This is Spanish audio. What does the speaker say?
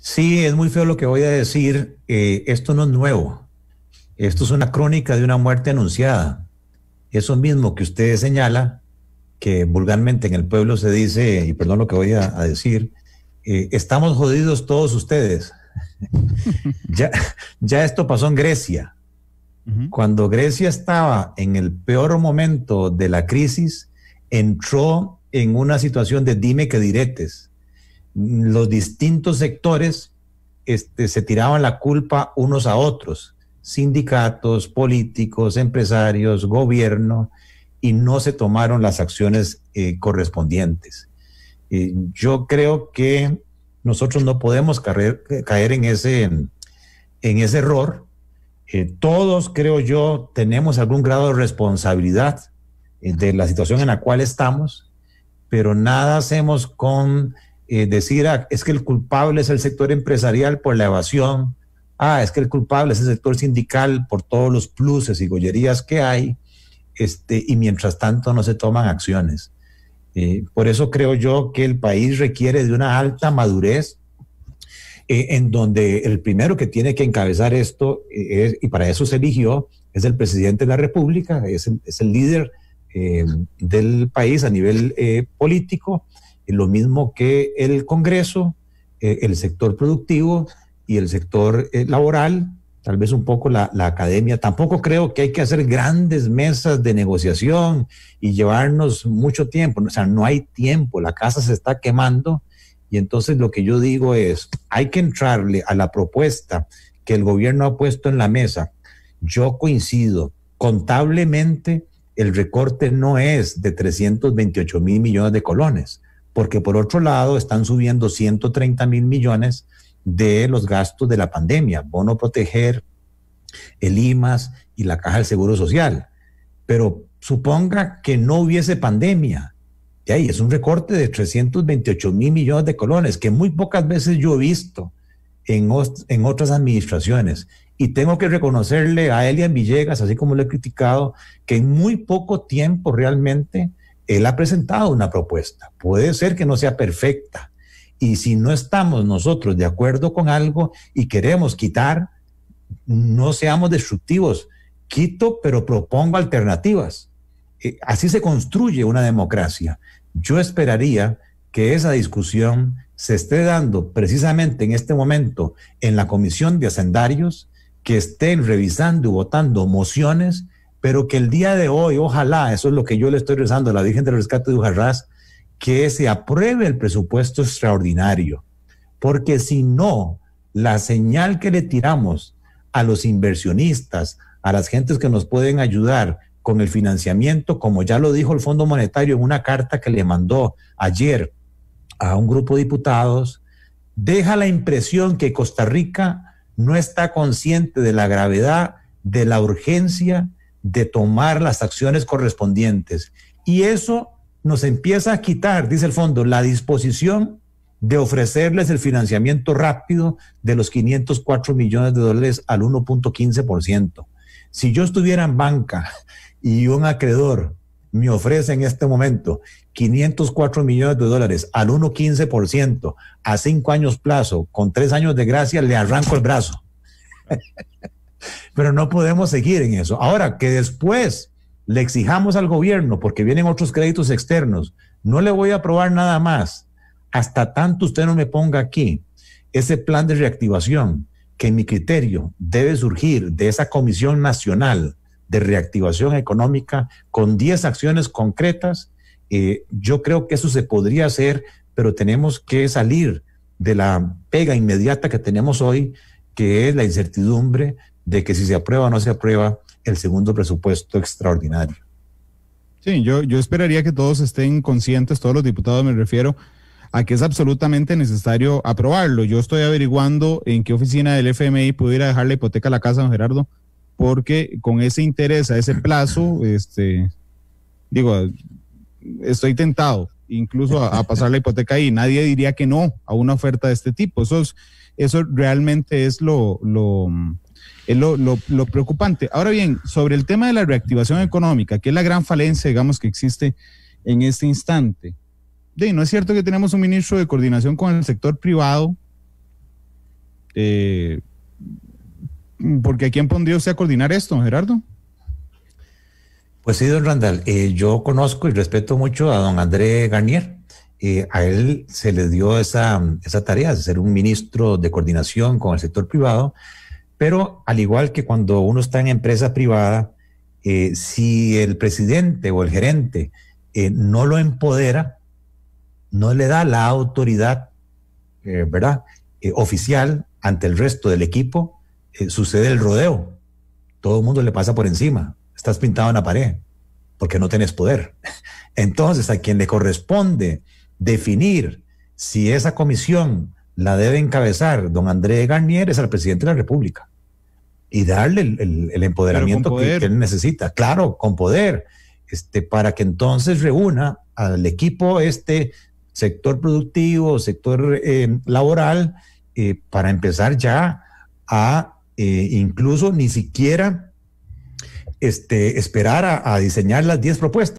Sí, es muy feo lo que voy a decir. esto no es nuevo. Esto es una crónica de una muerte anunciada. Eso mismo que usted señala, que vulgarmente en el pueblo se dice, y perdón lo que voy a, decir, eh, estamos jodidos todos ustedes. ya, ya esto pasó en Grecia. Cuando Grecia estaba en el peor momento de la crisis, entró en una situación de dime que diretes los distintos sectores este, se tiraban la culpa unos a otros, sindicatos, políticos, empresarios, gobierno, y no se tomaron las acciones eh, correspondientes. Eh, yo creo que nosotros no podemos caer, en, ese, en, ese error. Eh, todos, creo yo, tenemos algún grado de responsabilidad de la situación en la cual estamos, pero nada hacemos con eh, decir, ah, es que el culpable es el sector empresarial por la evasión, ah, es que el culpable es el sector sindical por todos los pluses y gollerías que hay, este, y mientras tanto no se toman acciones. Eh, por eso creo yo que el país requiere de una alta madurez eh, en donde el primero que tiene que encabezar esto, y para eso se eligió, es el presidente de la República, es el, es el líder del país a nivel político, lo mismo que el Congreso, eh, el sector productivo y el sector eh, laboral, tal vez un poco la, la, academia. Tampoco creo que hay que hacer grandes mesas de negociación y llevarnos mucho tiempo. O sea, no hay tiempo, la casa se está quemando y entonces lo que yo digo es, hay que entrarle a la propuesta que el gobierno ha puesto en la mesa. Yo coincido, contablemente el recorte no es de 328 mil millones de colones porque por otro lado están subiendo 130 mil millones de los gastos de la pandemia, bono proteger, el IMAS y la caja del Seguro Social. Pero suponga que no hubiese pandemia. Y ahí es un recorte de 328 mil millones de colones, que muy pocas veces yo he visto en, en otras administraciones. Y tengo que reconocerle a Elian Villegas, así como lo he criticado, que en muy poco tiempo realmente él ha presentado una propuesta. Puede ser que no sea perfecta. Y si no estamos nosotros de acuerdo con algo y queremos quitar, no seamos destructivos. Quito, pero propongo alternativas. Eh, así se construye una democracia. Yo esperaría que esa discusión se esté dando precisamente en este momento en la Comisión de Hacendarios, que estén revisando y votando mociones pero que el día de hoy, ojalá, eso es lo que yo le estoy rezando a la Virgen del Rescate de Ujarrás, que se apruebe el presupuesto extraordinario, porque si no, la señal que le tiramos a los inversionistas, a las gentes que nos pueden ayudar con el financiamiento, como ya lo dijo el Fondo Monetario en una carta que le mandó ayer a un grupo de diputados, deja la impresión que Costa Rica no está consciente de la gravedad, de la urgencia, de tomar las acciones correspondientes. Y eso nos empieza a quitar, dice el fondo, la disposición de ofrecerles el financiamiento rápido de los 504 millones de dólares al 1.15%. Si yo estuviera en banca y un acreedor me ofrece en este momento 504 millones de dólares al 1.15% a cinco años plazo, con tres años de gracia, le arranco el brazo. Pero no podemos seguir en eso. Ahora, que después le exijamos al gobierno, porque vienen otros créditos externos, no le voy a aprobar nada más. Hasta tanto usted no me ponga aquí ese plan de reactivación que en mi criterio debe surgir de esa Comisión Nacional de Reactivación Económica con 10 acciones concretas. Eh, yo creo que eso se podría hacer, pero tenemos que salir de la pega inmediata que tenemos hoy, que es la incertidumbre, de que si se aprueba o no se aprueba el segundo presupuesto extraordinario. Sí, yo, yo esperaría que todos estén conscientes, todos los diputados me refiero, a que es absolutamente necesario aprobarlo. Yo estoy averiguando en qué oficina del FMI pudiera dejar la hipoteca a la casa, don Gerardo, porque con ese interés, a ese plazo, este, digo, estoy tentado incluso a, pasar la hipoteca ahí. Nadie diría que no a una oferta de este tipo. Eso, eso realmente es lo, es lo, preocupante. Ahora bien, sobre el tema de la reactivación económica, que es la gran falencia, digamos, que existe en este instante. no es cierto que tenemos un ministro de coordinación con el sector privado, eh, porque quién pondría usted a coordinar esto, Gerardo? Pues sí, don Randall, eh, yo conozco y respeto mucho a don André Garnier. Eh, a él se le dio esa, esa tarea de ser un ministro de coordinación con el sector privado, pero al igual que cuando uno está en empresa privada, eh, si el presidente o el gerente eh, no lo empodera, no le da la autoridad, eh, ¿verdad? oficial ante el resto del equipo, sucede el rodeo. Todo el mundo le pasa por encima. Estás pintado en la pared porque no tienes poder. Entonces, a quien le corresponde definir si esa comisión la debe encabezar don André Garnier es al presidente de la República y darle el, empoderamiento que, él necesita, claro, con poder, este, para que entonces reúna al equipo este sector productivo, sector eh, laboral, eh, para empezar ya a eh, incluso ni siquiera este, esperar a, a diseñar las 10 propuestas.